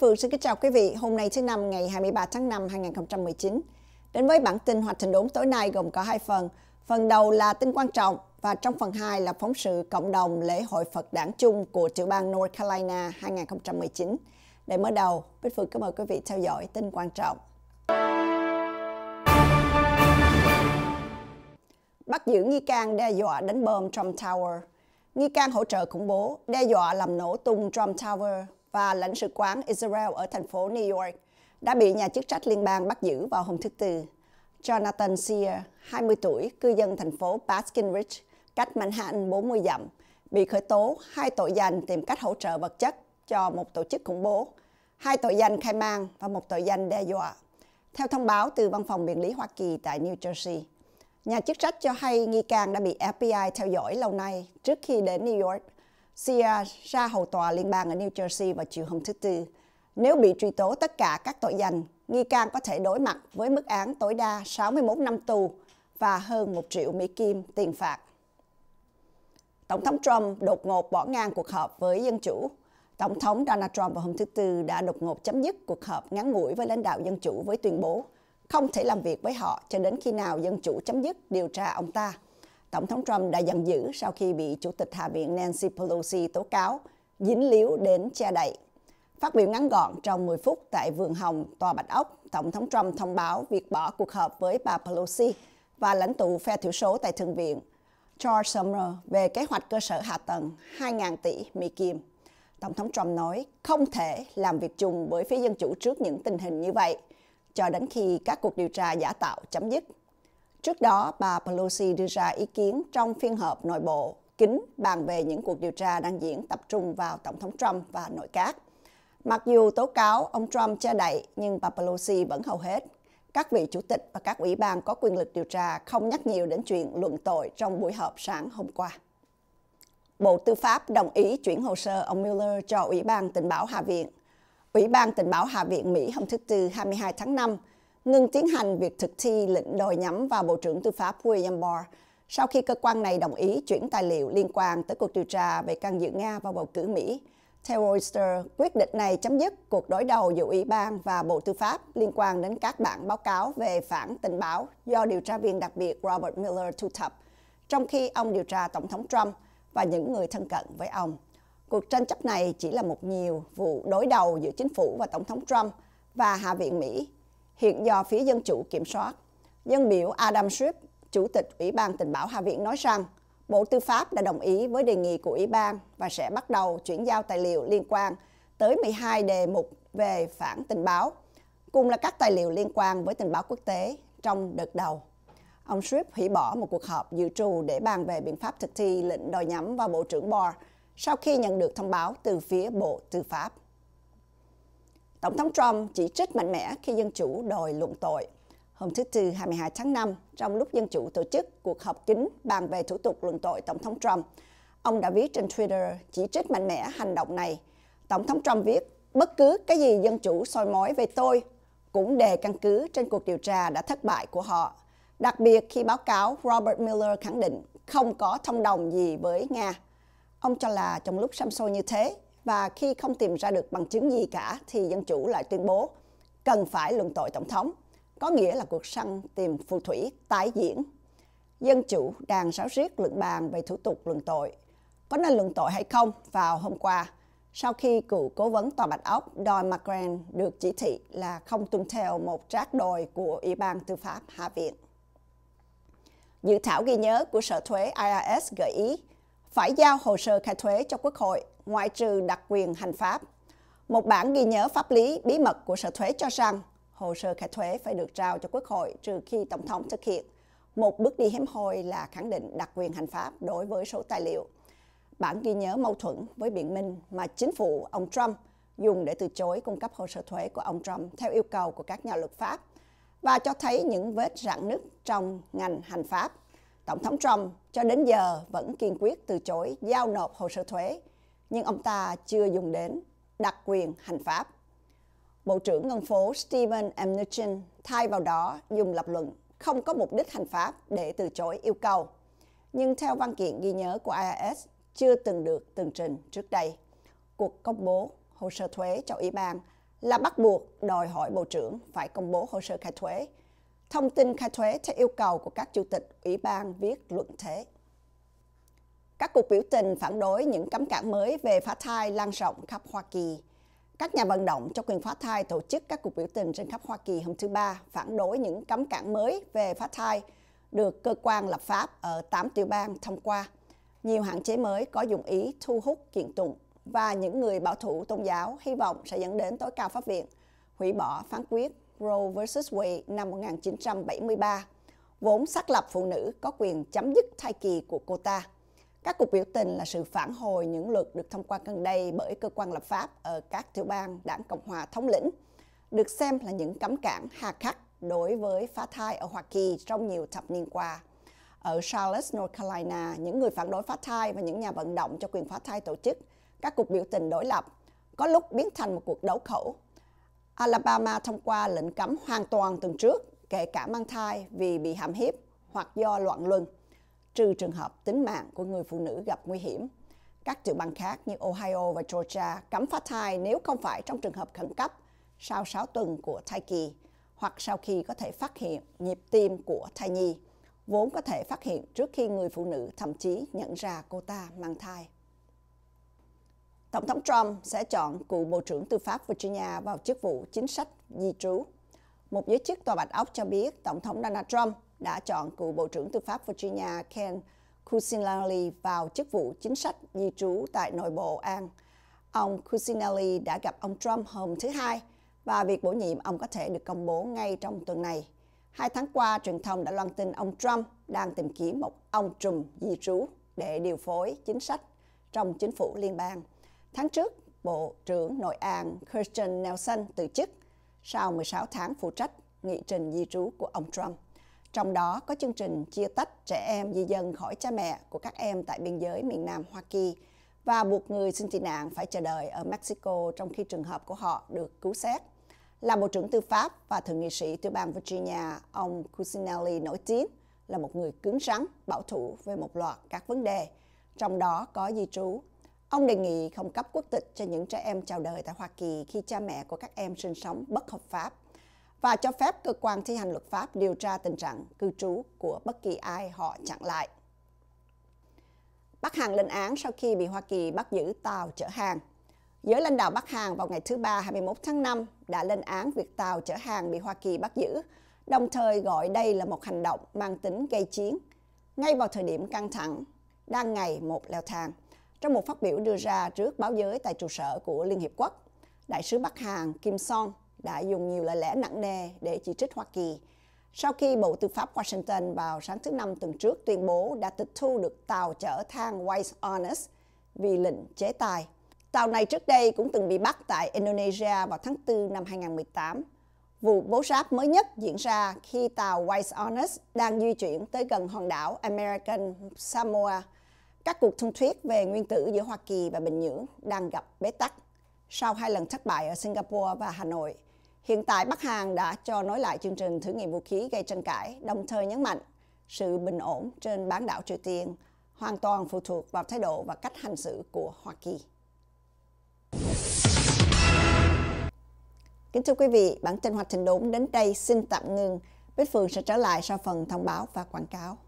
Phương xin kính chào quý vị. Hôm nay thứ năm ngày 23 tháng 5 2019. Đến với bản tin hoạt thành đốn tối nay gồm có hai phần. Phần đầu là tin quan trọng và trong phần 2 là phóng sự cộng đồng lễ hội Phật đảng chung của tiểu bang North Carolina 2019. Để mở đầu, Bích Phương cảm mời quý vị theo dõi tin quan trọng. Bắt giữ nghi can đe dọa đánh bom Trump Tower. Nghi can hỗ trợ khủng bố, đe dọa làm nổ tung Trump Tower và lãnh sự quán Israel ở thành phố New York, đã bị nhà chức trách liên bang bắt giữ vào hôm thứ Tư. Jonathan Sear, 20 tuổi, cư dân thành phố Baskin Ridge, cách Manhattan 40 dặm, bị khởi tố hai tội danh tìm cách hỗ trợ vật chất cho một tổ chức khủng bố, hai tội danh khai mang và một tội danh đe dọa. Theo thông báo từ Văn phòng Biện lý Hoa Kỳ tại New Jersey, nhà chức trách cho hay nghi can đã bị FBI theo dõi lâu nay trước khi đến New York – Sia ra hầu tòa liên bang ở New Jersey vào chiều hôm thứ Tư. Nếu bị truy tố tất cả các tội danh, nghi can có thể đối mặt với mức án tối đa 61 năm tù và hơn 1 triệu Mỹ Kim tiền phạt. Tổng thống Trump đột ngột bỏ ngang cuộc họp với Dân Chủ. Tổng thống Donald Trump vào hôm thứ Tư đã đột ngột chấm dứt cuộc họp ngắn ngủi với lãnh đạo Dân Chủ với tuyên bố không thể làm việc với họ cho đến khi nào Dân Chủ chấm dứt điều tra ông ta. Tổng thống Trump đã giận dữ sau khi bị Chủ tịch Hạ viện Nancy Pelosi tố cáo dính líu đến che đậy. Phát biểu ngắn gọn trong 10 phút tại Vườn Hồng, Tòa Bạch Ốc, Tổng thống Trump thông báo việc bỏ cuộc họp với bà Pelosi và lãnh tụ phe thiểu số tại Thượng viện George Sumner về kế hoạch cơ sở hạ tầng 2.000 tỷ Mỹ Kim. Tổng thống Trump nói không thể làm việc chung với phía Dân Chủ trước những tình hình như vậy, cho đến khi các cuộc điều tra giả tạo chấm dứt. Trước đó, bà Pelosi đưa ra ý kiến trong phiên họp nội bộ kính bàn về những cuộc điều tra đang diễn tập trung vào Tổng thống Trump và nội các. Mặc dù tố cáo ông Trump che đậy, nhưng bà Pelosi vẫn hầu hết các vị chủ tịch và các ủy ban có quyền lực điều tra không nhắc nhiều đến chuyện luận tội trong buổi họp sáng hôm qua. Bộ Tư pháp đồng ý chuyển hồ sơ ông Mueller cho Ủy ban Tình báo Hạ viện. Ủy ban Tình báo Hạ viện Mỹ hôm thứ Tư 22 tháng 5 ngừng tiến hành việc thực thi lệnh đòi nhắm vào Bộ trưởng Tư pháp William Barr sau khi cơ quan này đồng ý chuyển tài liệu liên quan tới cuộc điều tra về can dự Nga vào bầu cử Mỹ. Theo Reuters, quyết định này chấm dứt cuộc đối đầu giữa Ủy ban và Bộ Tư pháp liên quan đến các bản báo cáo về phản tình báo do điều tra viên đặc biệt Robert Mueller thu thập, trong khi ông điều tra Tổng thống Trump và những người thân cận với ông. Cuộc tranh chấp này chỉ là một nhiều vụ đối đầu giữa chính phủ và Tổng thống Trump và Hạ viện Mỹ hiện do phía Dân Chủ kiểm soát. Dân biểu Adam Schiff, Chủ tịch Ủy ban Tình báo Hạ viện nói rằng Bộ Tư pháp đã đồng ý với đề nghị của Ủy ban và sẽ bắt đầu chuyển giao tài liệu liên quan tới 12 đề mục về phản tình báo, cùng là các tài liệu liên quan với tình báo quốc tế trong đợt đầu. Ông Schiff hủy bỏ một cuộc họp dự trù để bàn về biện pháp thực thi lệnh đòi nhắm vào Bộ trưởng Barr sau khi nhận được thông báo từ phía Bộ Tư pháp. Tổng thống Trump chỉ trích mạnh mẽ khi Dân Chủ đòi luận tội. Hôm thứ Tư 22 tháng 5, trong lúc Dân Chủ tổ chức cuộc họp kín bàn về thủ tục luận tội Tổng thống Trump, ông đã viết trên Twitter chỉ trích mạnh mẽ hành động này. Tổng thống Trump viết, bất cứ cái gì Dân Chủ soi mói về tôi cũng đề căn cứ trên cuộc điều tra đã thất bại của họ. Đặc biệt khi báo cáo Robert Mueller khẳng định không có thông đồng gì với Nga. Ông cho là trong lúc xăm xôi như thế, và khi không tìm ra được bằng chứng gì cả thì Dân Chủ lại tuyên bố cần phải luận tội Tổng thống, có nghĩa là cuộc săn tìm phù thủy tái diễn. Dân Chủ đang ráo riết luận bàn về thủ tục luận tội. Có nên luận tội hay không vào hôm qua, sau khi cựu cố vấn tòa Bạch Ốc Don McGrain được chỉ thị là không tuân theo một trác đồi của Ủy ban Tư pháp Hạ viện. Dự thảo ghi nhớ của Sở Thuế IRS gợi ý phải giao hồ sơ khai thuế cho Quốc hội ngoại trừ đặc quyền hành pháp. Một bản ghi nhớ pháp lý bí mật của Sở Thuế cho rằng hồ sơ khai thuế phải được trao cho Quốc hội trừ khi Tổng thống thực hiện. Một bước đi hiếm hoi là khẳng định đặc quyền hành pháp đối với số tài liệu. Bản ghi nhớ mâu thuẫn với biện minh mà chính phủ ông Trump dùng để từ chối cung cấp hồ sơ thuế của ông Trump theo yêu cầu của các nhà luật pháp và cho thấy những vết rạn nứt trong ngành hành pháp. Tổng thống Trump cho đến giờ vẫn kiên quyết từ chối giao nộp hồ sơ thuế nhưng ông ta chưa dùng đến đặc quyền hành pháp. Bộ trưởng Ngân phố Stephen M. Mnuchin thay vào đó dùng lập luận không có mục đích hành pháp để từ chối yêu cầu, nhưng theo văn kiện ghi nhớ của IRS chưa từng được tường trình trước đây. Cuộc công bố hồ sơ thuế cho Ủy ban là bắt buộc đòi hỏi Bộ trưởng phải công bố hồ sơ khai thuế, thông tin khai thuế theo yêu cầu của các chủ tịch Ủy ban viết luận thế các cuộc biểu tình phản đối những cấm cản mới về phá thai lan rộng khắp Hoa Kỳ. Các nhà vận động cho quyền phá thai tổ chức các cuộc biểu tình trên khắp Hoa Kỳ hôm thứ Ba phản đối những cấm cản mới về phá thai được cơ quan lập pháp ở 8 tiểu bang thông qua. Nhiều hạn chế mới có dụng ý thu hút kiện tụng và những người bảo thủ tôn giáo hy vọng sẽ dẫn đến tối cao pháp viện hủy bỏ phán quyết Roe vs. Wade năm 1973, vốn xác lập phụ nữ có quyền chấm dứt thai kỳ của cô ta. Các cuộc biểu tình là sự phản hồi những luật được thông qua gần đây bởi cơ quan lập pháp ở các tiểu bang đảng Cộng hòa thống lĩnh, được xem là những cấm cản hà khắc đối với phá thai ở Hoa Kỳ trong nhiều thập niên qua. Ở Charlotte, North Carolina, những người phản đối phá thai và những nhà vận động cho quyền phá thai tổ chức các cuộc biểu tình đối lập, có lúc biến thành một cuộc đấu khẩu. Alabama thông qua lệnh cấm hoàn toàn tuần trước, kể cả mang thai vì bị hãm hiếp hoặc do loạn luân trừ trường hợp tính mạng của người phụ nữ gặp nguy hiểm. Các tiểu bang khác như Ohio và Georgia cấm phá thai nếu không phải trong trường hợp khẩn cấp sau 6 tuần của thai kỳ hoặc sau khi có thể phát hiện nhịp tim của thai nhi, vốn có thể phát hiện trước khi người phụ nữ thậm chí nhận ra cô ta mang thai. Tổng thống Trump sẽ chọn cựu Bộ trưởng Tư pháp Virginia vào chức vụ chính sách di trú. Một giới chức Tòa Bạch Ốc cho biết Tổng thống Donald Trump đã chọn cựu Bộ trưởng Tư pháp Virginia Ken Cusinelli vào chức vụ chính sách di trú tại nội bộ An. Ông Cusinelli đã gặp ông Trump hôm thứ Hai và việc bổ nhiệm ông có thể được công bố ngay trong tuần này. Hai tháng qua, truyền thông đã loan tin ông Trump đang tìm kiếm một ông trùm di trú để điều phối chính sách trong chính phủ liên bang. Tháng trước, Bộ trưởng Nội an Kirsten Nelson từ chức sau 16 tháng phụ trách nghị trình di trú của ông Trump trong đó có chương trình chia tách trẻ em di dân khỏi cha mẹ của các em tại biên giới miền Nam Hoa Kỳ và buộc người xin tị nạn phải chờ đợi ở Mexico trong khi trường hợp của họ được cứu xét. Là Bộ trưởng Tư pháp và Thượng nghị sĩ tiểu bang Virginia, ông Cusinelli nổi tiếng là một người cứng rắn, bảo thủ về một loạt các vấn đề, trong đó có di trú. Ông đề nghị không cấp quốc tịch cho những trẻ em chào đời tại Hoa Kỳ khi cha mẹ của các em sinh sống bất hợp pháp và cho phép cơ quan thi hành luật pháp điều tra tình trạng cư trú của bất kỳ ai họ chặn lại. Bắc Hàn lên án sau khi bị Hoa Kỳ bắt giữ tàu chở hàng. Giới lãnh đạo Bắc Hàn vào ngày thứ Ba 21 tháng 5 đã lên án việc tàu chở hàng bị Hoa Kỳ bắt giữ, đồng thời gọi đây là một hành động mang tính gây chiến, ngay vào thời điểm căng thẳng, đang ngày một leo thang. Trong một phát biểu đưa ra trước báo giới tại trụ sở của Liên Hiệp Quốc, Đại sứ Bắc Hàn Kim Song đã dùng nhiều lời lẽ nặng nề để chỉ trích Hoa Kỳ sau khi Bộ Tư pháp Washington vào sáng thứ Năm tuần trước tuyên bố đã tịch thu được tàu chở than Wise Honest vì lệnh chế tài. Tàu này trước đây cũng từng bị bắt tại Indonesia vào tháng 4 năm 2018. Vụ bố ráp mới nhất diễn ra khi tàu Wise Honest đang di chuyển tới gần hòn đảo American Samoa. Các cuộc thông thuyết về nguyên tử giữa Hoa Kỳ và Bình Nhưỡng đang gặp bế tắc sau hai lần thất bại ở Singapore và Hà Nội – Hiện tại Bắc Hàn đã cho nối lại chương trình thử nghiệm vũ khí gây tranh cãi, đồng thời nhấn mạnh sự bình ổn trên bán đảo Triều Tiên hoàn toàn phụ thuộc vào thái độ và cách hành xử của Hoa Kỳ. Kính thưa quý vị, bản tin hoạt Thành Đốn đến đây xin tạm ngưng. Bích Phương sẽ trở lại sau phần thông báo và quảng cáo.